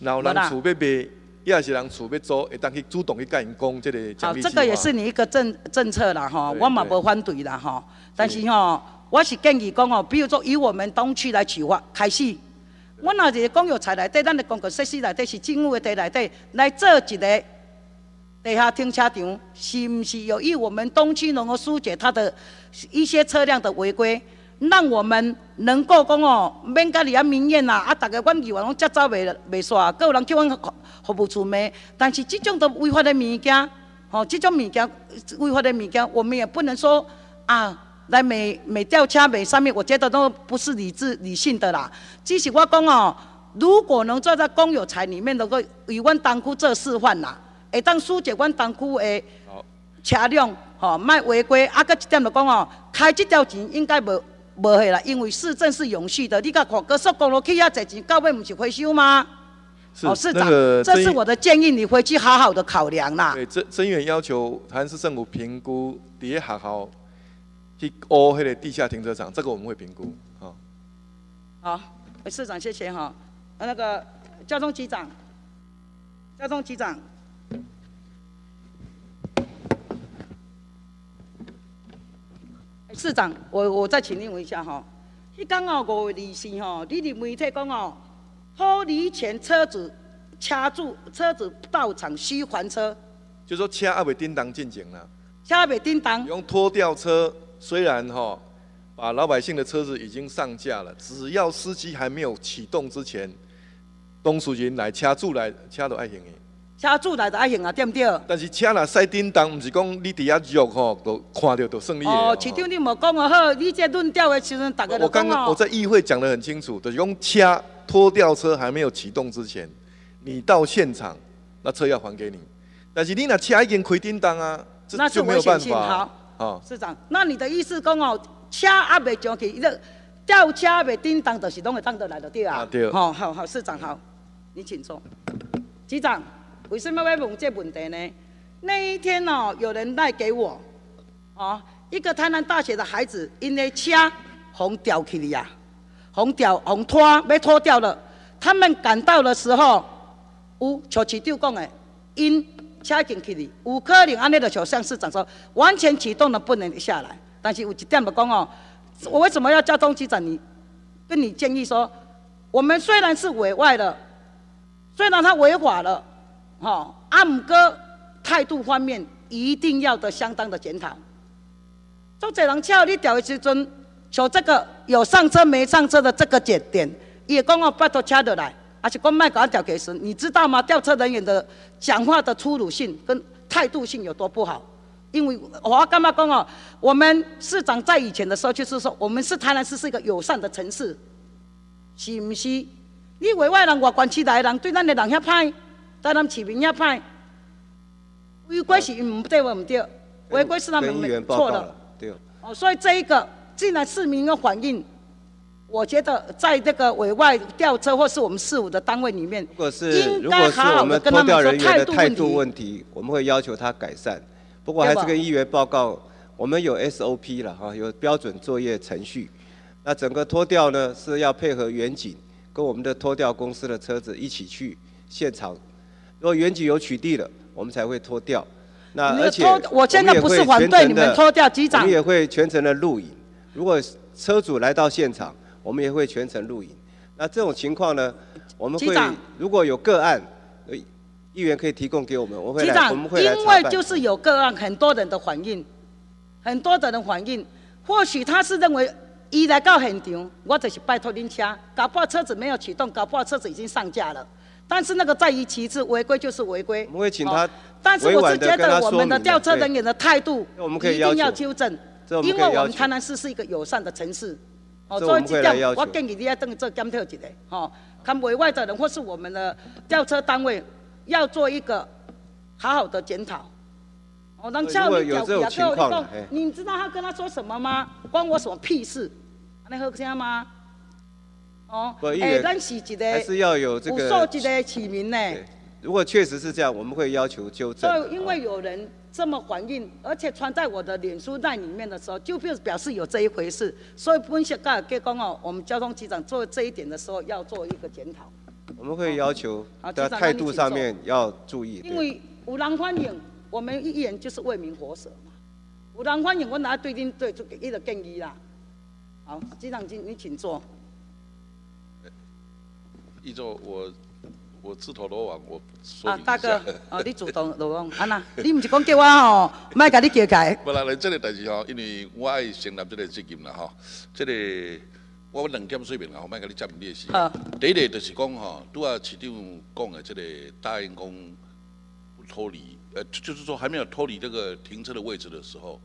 S2: 然后人厝要卖，也是人厝要租，会当去主动去甲人讲这个奖励计好，这个也是
S1: 你一个政政策啦，吼，我嘛无反对啦，吼。但是吼，我是建议讲哦，比如说以我们东区来取发开始。我那日讲有在内底，咱的公共设施内底是政府的地内底，来做一个地下停车场，是毋是有意我们东区如何疏解他的一些车辆的违规，让我们能够讲哦，免甲你啊明怨呐，啊，大家阮以为拢拍照未未错，阁有人去阮服务处骂，但是这种的违法的物件，吼，这种物件违法的物件，我们也不能说啊。来每每吊车每上面，我觉得都不是理智理性的啦。即使我讲哦，如果能做到公有财里面能够以阮当区做示范啦，会当疏解阮当区的车辆哦，卖违规，啊，搁一点就讲哦，开这条钱应该无无下啦，因为市政是永续的。你讲高速公路去要坐钱，到尾毋是回收吗？哦，市长，这是我的建议，你回去好好的考量啦。
S2: 对，增增源要求还是政府评估第一好好。哦，迄个地下停车场，这个我们会评估。好，
S1: 好，市长谢谢哈。呃，那个交通局长，交通局长，市长，我我再请问一下哈。你刚刚五位二师哈，你的媒体讲哦，脱离前车子掐住，车子到场需还车，
S2: 就说车阿袂叮当
S1: 进前啦，车阿袂叮当，用
S2: 拖吊车。虽然哈，把老百姓的车子已经上架了，只要司机还没有启动之前，东树林来掐住来，掐到爱行的，
S1: 掐住来才爱行啊，对不对？
S2: 但是车若塞叮当，不是讲你底下肉吼，都看到都算你。哦，
S1: 市长你莫讲个好，你这论调的其实大个很。我刚刚我在
S2: 议会讲的很清楚，的用掐拖吊车还没有启动之前，你到现场，那车要还给你。但是你那车已经开叮当啊，这就没有办法。哦，
S1: 市长，那你的意思讲哦，车还袂上去，伊个吊车袂叮当，就是拢会当得来的。对啊？对。好，好，好，市长好，你请坐。局长，为什么要问这问题呢？那一天哦，有人来给我哦，一个台南大学的孩子，因为车红吊去了呀，红吊，红拖，被拖掉了。他们赶到的时候，有像市长讲的，因。车警去的五棵岭安内的小向市长说，完全启动的不能下来，但是有一点不讲哦，我为什么要叫通局长你跟你建议说，我们虽然是委外的，虽然他违法了，阿按哥态度方面一定要的相当的检讨。钟杰龙，叫你调鱼之中，说这个有上车没上车的这个节点，也跟我拜托车的来。而且光卖搞吊车，你知道吗？吊车人员的讲话的粗鲁性跟态度性有多不好？因为我干嘛讲哦？我们市长在以前的时候就是说，我们是台南市，是一个友善的城市，是不是？你为外人，我管其来人对那的人也歹，台南市民也歹。违规是唔对，我唔对，违规是他们们错了。对，哦，所以这一个，既然市民要反映。我觉得在这个委外调车或是我们事务的单位里面，如果
S4: 是，如果是我们跟他们说态度问题，我们会要求他改善。不过还是跟议员报告，我们有 S O P 了哈，有标准作业程序。那整个脱掉呢是要配合远景，跟我们的脱掉公司的车子一起去现场。如果远景有取缔了，我们才会脱掉。那而且我现在不是反对你们脱掉机长，我们也会全程的录影。如果车主来到现场。我们也会全程录影。那这种情况呢？我们会如果有个案，议员可以提供给我们，我会来，我们会来因为就是
S1: 有个案，很多人的反应，很多的人反应，或许他是认为一来到现场，我就是拜托您家，搞不好车子没有启动，搞不好车子已经上架了。但是那个在于其次，违规就是违规。我们会请他。但是我是觉得我们的吊车人员的态度一定要纠正，因为我们台南市是一个友善的城市。哦，为这调，我建议你要等这检讨一下，吼，他们委外的人或是我们的吊车单位，要做一个好好的检讨。哦，那教练教练，你知道他跟他说什么吗？关我什么屁事？能喝下吗？哦，哎，那是一个，我设计的起名呢。
S4: 如果确实是这样，我们会要求纠正。所因为
S1: 有人。这么欢迎，而且穿在我的脸书在里面的时候，就表表示有这一回事。所以，温盖尔给讲哦，我们交通局长做这一点的时候，要做一个检讨。
S4: 我们会要求的态度上面要注意。因为
S1: 五郎欢迎，我们一眼就是为民国舌嘛。五郎欢迎，我拿对恁做出一个建议啦。好，局长您您请坐。
S5: 一周我。我自投罗网，我说一下。啊，大哥，
S1: 哦，你主动罗网，啊娜，你唔是讲叫我哦，唔爱甲你叫开。
S5: 本来来这个代志哦，因为我爱承担这个责任啦哈。这个我要能简说明我唔爱甲你占你的事。间。第一个就是讲哈，都系市长讲的这个答应讲不脱离，呃，就是说还没有脱离这个停车的位置的时候，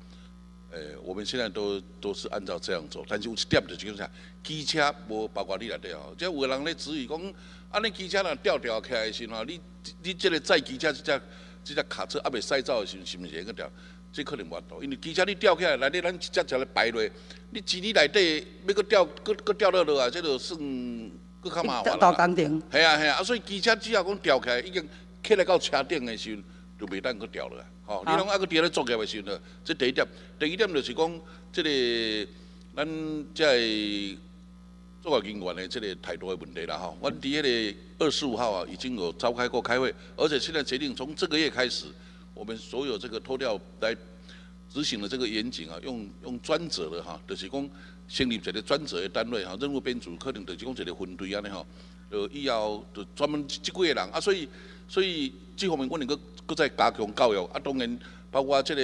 S5: 诶，我们现在都都是按照这样做，但是有一点就叫做啥，机车无包括你内底哦，即有个人咧质疑讲。啊！你机车若吊吊来的时阵，你你即个载机车即只即只卡车也未塞走的时，是毋是会去吊？这可能无多，因为机车你吊起来，来你咱一只车来摆落，你一年内底要搁吊，搁搁吊落落啊，这着算搁较麻烦啦。你干净。系啊系啊，啊所以机车只要讲吊起，来，已经起来到车顶的时，就未当去吊落来。吼，你拢啊搁吊咧作业的时阵，这第一点，第一点就是讲，这个咱即个。这个人员呢，这个太多的问题了哈。我伫迄个二十五号啊，已经有召开过开会，而且现在决定从这个月开始，我们所有这个脱掉来执行的这个严谨啊，用用专责的哈，就是讲成立这个专责的单位哈，任务编组可能就是讲这个分队安尼哈，就以后就专门这几个人啊，所以所以这方面我够搁再加强教育啊，当然包括这个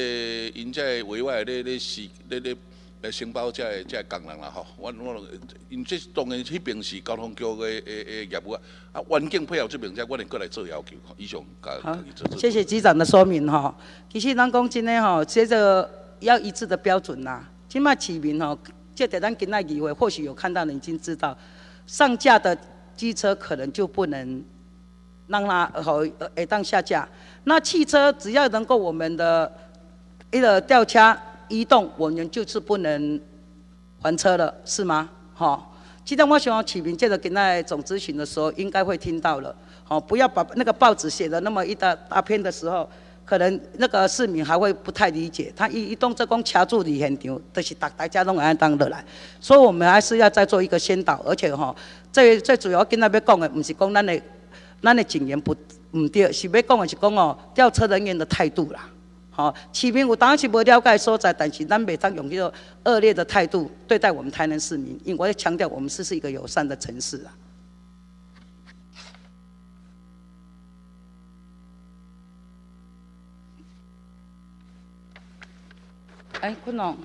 S5: 引在委外的的系的的。来承包这、这工人啦吼，我、我，因这当然，迄边是交通局的、的、的业务，啊，环境配合这边，才我来过来做要求。以上。
S1: 好，谢谢机长的说明哈。其实咱讲真的吼，着要一致的标准呐。今麦市民吼，即在咱今仔以会或许有看到人已经知道，上架的机车可能就不能让它好、呃、当下架。那汽车只要能够我们的一个吊车。移动，我们就是不能还车了，是吗？哈！今天我想启明，接着跟那总咨询的时候，应该会听到了。哦，不要把那个报纸写的那么一大大片的时候，可能那个市民还会不太理解。他一移动，这公卡住你很牛，但是大大家拢安当的来。所以我们还是要再做一个先导，而且哈，最最主要跟那边讲的，不是讲咱的咱的警员不唔对，是要讲的是讲哦，吊车人员的态度啦。好，起兵我当然起不了解所在，但是南北每当用这种恶劣的态度对待我们台南市民，因为我要强调，我们是是一个友善的城市啊。哎，昆龙。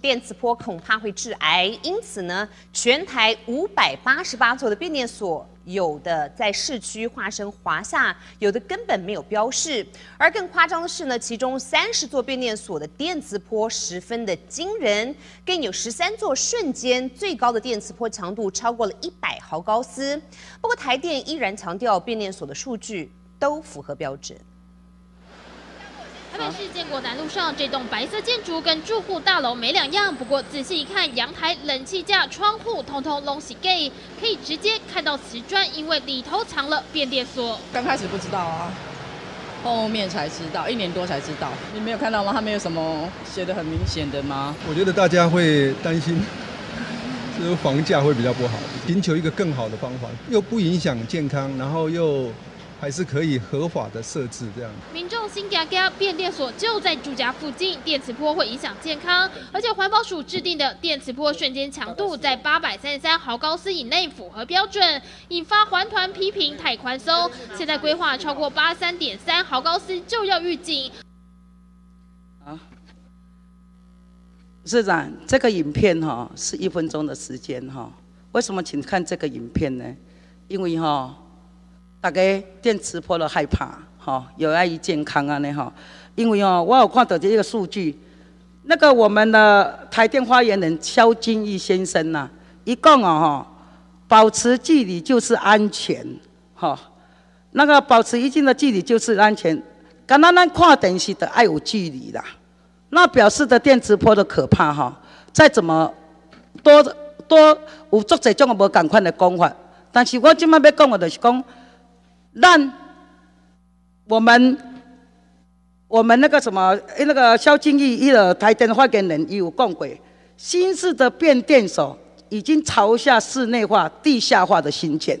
S1: 电磁波恐怕会致癌，因此呢，全
S3: 台五百八十八座的变电所，有的在市区化身华夏，有的根本没有标示。而更夸张的是呢，其中三十座变电所的电磁波十分的惊人，更有十三座瞬间最高的电磁波强度超过了一百毫高斯。不过台电依然强调，变电所的数据都符合标准。特别是建国南路上这栋白色建筑跟住户大楼没两样，不过仔细一看，阳台、冷气架、窗户通通拢洗 gay，可以直接看到瓷砖，因为里头藏了变电所。刚
S1: 开始不知道啊，后面才知道，一年多才知道。你没有看到吗？它没有什么写的很明显的吗？
S2: 我觉得大家会担心，就是房价
S4: 会比较不好。寻求一个更好的方法，又不影响健康，然后又。还是可以合法的设置这样。
S1: 民众新佳佳变电所就在住家附近，电
S3: 磁波会影响健康，而且环保署制定的电磁波瞬间强度在八百三十三毫高斯以内符合标准，引发环团批评太宽松。现在规划超过八三点三毫高斯就要预警。啊，
S1: 市长，这个影片哈是一分钟的时间哈，为什么请看这个影片呢？因为哈。大家电磁波都害怕，哈，有碍于健康啊！呢，哈，因为哦，我有看到这一个数据，那个我们的台电发言人肖金义先生呐，一讲哦，哈，保持距离就是安全，哈，那个保持一定的距离就是安全。敢那那跨等息的爱有距离啦，那表示的电磁波的可怕，哈。再怎么多多有作者种我无同款的讲法，但是我今麦要讲我就是讲。让我们，我们那个什么，那个肖敬义一个台灯发给人，有共轨，新式的变电所已经朝向室内化、地下化的新建。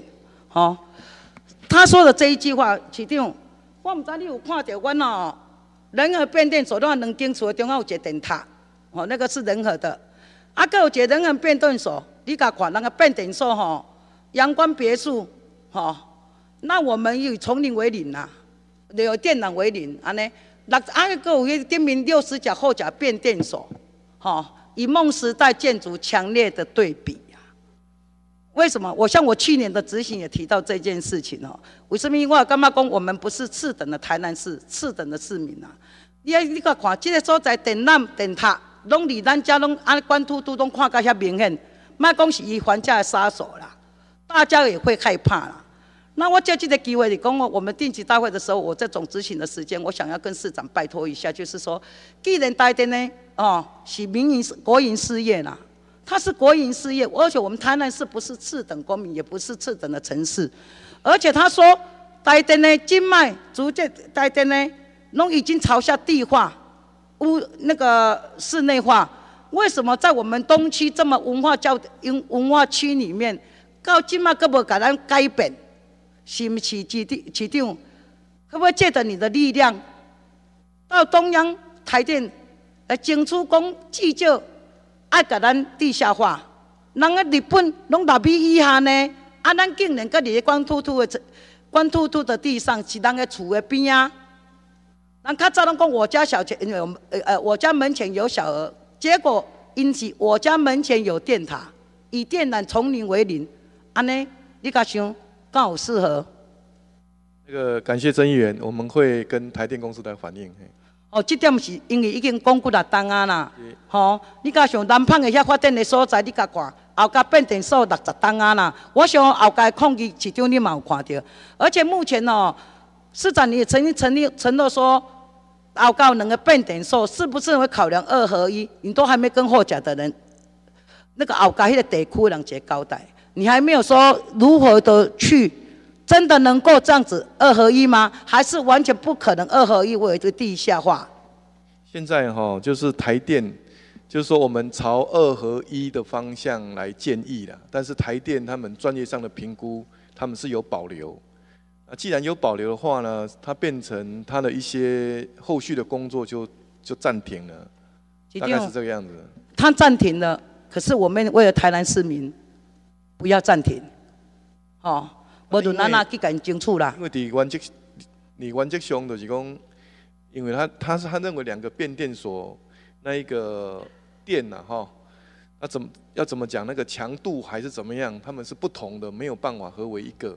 S1: 好，他说的这一句话，局长，我唔知你有看到，阮哦，仁和变电所那仁经处中央有一电塔，哦，那个是仁和的，啊，够有几仁和变电所？你甲看那个变电所吼，阳光别墅，吼。那我们有丛林为零呐，有电缆为零，安尼六啊个有去顶面六十甲后甲变电所，吼，与梦时代建筑强烈的对比呀。为什么？我像我去年的执行也提到这件事情哦。为什么？因为我干嘛讲？我们不是次等的台南市，次等的市民啊。你要你个看，这些所在顶烂顶塌，拢李咱家拢安官突突，都看到遐明显。莫讲是以房价杀手啦，大家也会害怕啦。那我借这个机会，你跟我我们定期大会的时候，我在总执行的时间，我想要跟市长拜托一下，就是说，既然台电呢，哦，是民营国营事业啦，他是国营事业，而且我们台南市不是次等公民，也不是次等的城市，而且他说，台电呢，经脉逐渐台电呢，拢已经朝下地化，屋那个市内化，为什么在我们东区这么文化教文化区里面，搞经脉根本改来改变？是市市市长，可不可以借着你的力量，到中央台电来争取公祭少爱甲咱地下化？人个日本拢打比以下呢，啊，咱竟然在光秃秃的、光秃秃的地上是咱个厝的边啊。人较早拢讲我家小，呃呃，我家门前有小河，结果因此我家门前有电塔，以电缆丛林为零，安尼你敢想？刚好适合。
S2: 那个感谢曾议员，我们会跟台电公司来反映。
S1: 哦，这点是因为已经公布了档案啦。吼，你加上南方的遐发展的所在，你甲看后街变电所六十档案啦。我想后街矿机市场你嘛有看到，而且目前哦，市长你也曾经承诺承诺说后街能个变电所，是不是会考量二合一？你都还没跟获奖的人那个后街迄个地区人个交代。你还没有说如何的去，真的能够这样子二合一吗？还是完全不可能二合一？我有一个地下化？
S2: 现在哈，就是台电，就是说我们朝二合一的方向来建议了，但是台电他们专业上的评估，他们是有保留。那既然有保留的话呢，它变成它的一些后续的工作就就暂停了，大概是这个样子。
S1: 它暂停了，可是我们为了台南市民。不要暂停，吼，不然咱哪
S2: 去跟人争厝啦？因为在原则、你原则上就是讲，因为他、他是他认为两个变电所那一个电呐，哈，那怎么要怎么讲那个强度还是怎么样，他们是不同的，没有办法合为一个。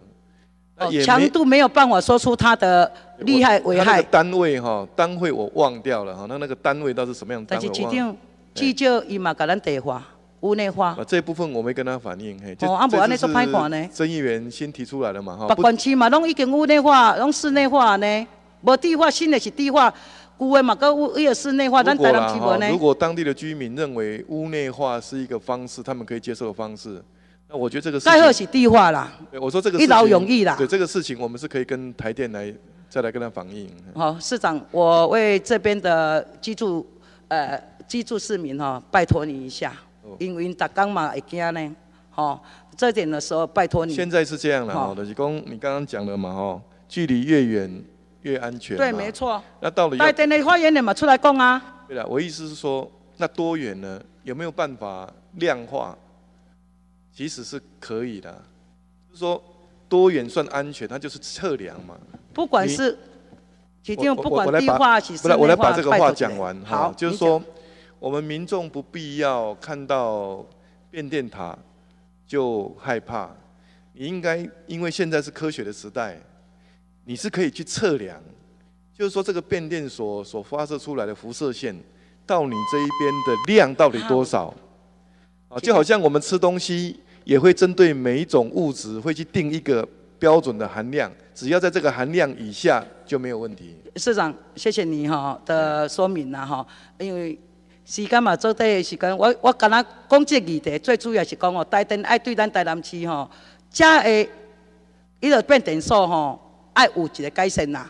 S1: 强度没有办法说出它的厉害危害。
S2: 单位哈，单位我忘掉了哈，那那个单位倒是什么样单位啊？但是市长、
S1: 记者伊嘛甲咱电话。屋内化，啊，
S2: 这一部分我没跟他反映。嘿，哦，阿伯，做呢？议员先提出来了嘛，哈。不管
S1: 区嘛，拢已经屋内化，拢室内化呢。无地化，新的是地化，旧的嘛，个屋也室内化。如果啦，如果
S2: 当地的居民认为屋内化是一个方式，他们可以接受的方式，那我觉得这个是该还是地化啦。我说这个一劳永逸啦。对这个事情，我们是可以跟台电来再来跟他反映。
S1: 好，市长，我为这边的居住，呃，居住市民哈，拜托你一下。因为大工嘛会惊呢，吼，这点的时候拜托你。现在是
S2: 这样了，吼，就是讲你刚刚讲的嘛，吼，距离越远越安全。对，没错。那到底有？大
S1: 的发言点嘛，出来讲啊。
S2: 对了，我意思是说，那多远呢？有没有办法量化？其实是可以的，说多远算安全，那就是测量嘛。
S1: 不管是决定不管来，化来是这个话讲完
S2: 好，就是说。我们民众不必要看到变电塔就害怕，你应该因为现在是科学的时代，你是可以去测量，就是说这个变电所所发射出来的辐射线到你这一边的量到底多少，啊，就好像我们吃东西也会针对每一种物质会去定一个标准的含量，只要在这个含量以下就没有问题。
S1: 社长，谢谢你哈的说明了哈，因为。时间嘛，做短的时间，我我敢那讲这议题，最主要是讲哦，台东爱对咱台南市吼，这个伊个变点数吼，爱有一个改善呐，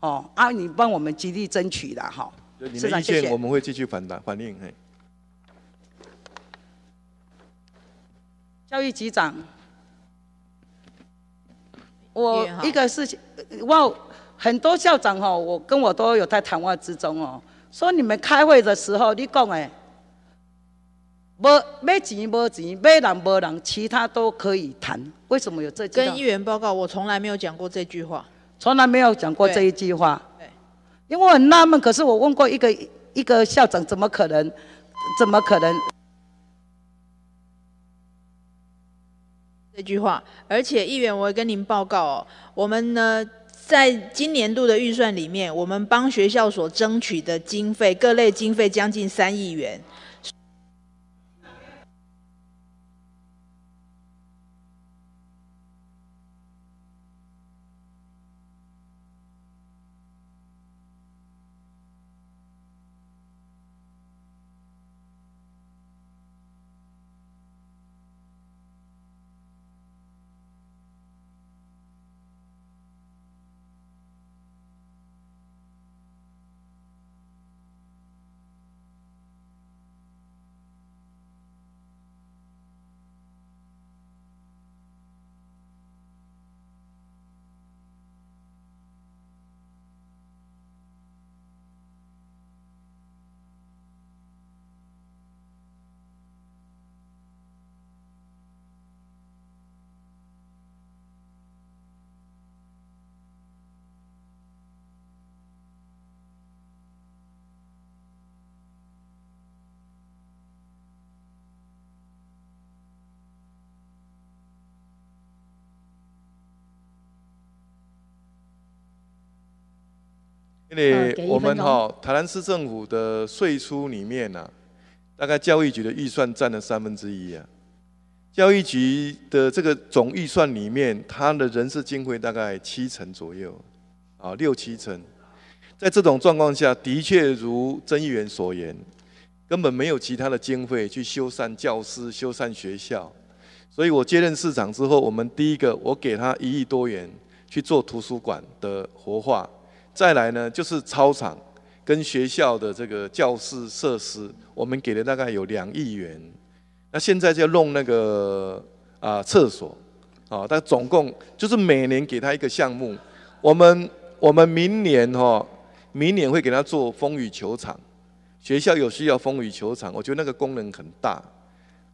S1: 哦，啊，你帮我们极力争取啦，吼。谢谢。你意见我
S2: 们会继续反打反映。嘿。
S1: 教育局长，我一个事情，哇，很多校长吼，我跟我都有在谈话之中哦。说你们开会的时候，你讲哎，无没钱无钱，没人没人，其他都可以谈。为什么有这跟议员报告？我从来没有讲过这句话，从来没有讲过这一句话。因为很纳闷。可是我问过一个一个校长，怎么可能？怎么可能？
S3: 这句话，而且议员，我跟您报告哦，我们呢？在今年度的预算里面，我们帮学校所争取的经费，各类经费将近三亿元。
S1: 我们哈
S2: 台南市政府的税收里面呢，大概教育局的预算占了三分之一啊。教育局的这个总预算里面，它的人事经费大概七成左右，啊六七成。在这种状况下，的确如曾议员所言，根本没有其他的经费去修缮教师、修缮学校。所以我接任市长之后，我们第一个我给他一亿多元去做图书馆的活化。再来呢，就是操场跟学校的这个教室设施，我们给了大概有两亿元。那现在就弄那个啊厕所啊，但总共就是每年给他一个项目。我们我们明年哈，明年会给他做风雨球场。学校有需要风雨球场，我觉得那个功能很大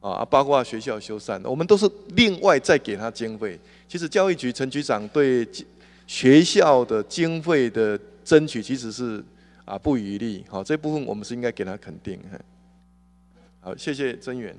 S2: 啊，包括学校修缮，我们都是另外再给他经费。其实教育局陈局长对。学校的经费的争取其实是啊不遗力，好，这部分我们是应该给他肯定。好，谢谢曾远。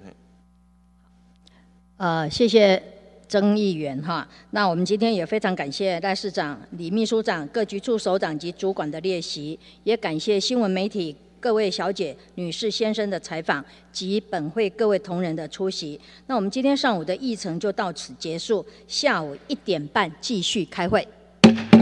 S4: 呃，
S3: 谢谢曾议员哈。那我们今天也非常感谢赖市长、李秘书长、各局处首长及主管的列席，也感谢新闻媒体各位小姐、女士、先生的采访及本会各位同仁的出席。那我们今天上午的议程就到此结束，下午一点半继续开会。thank you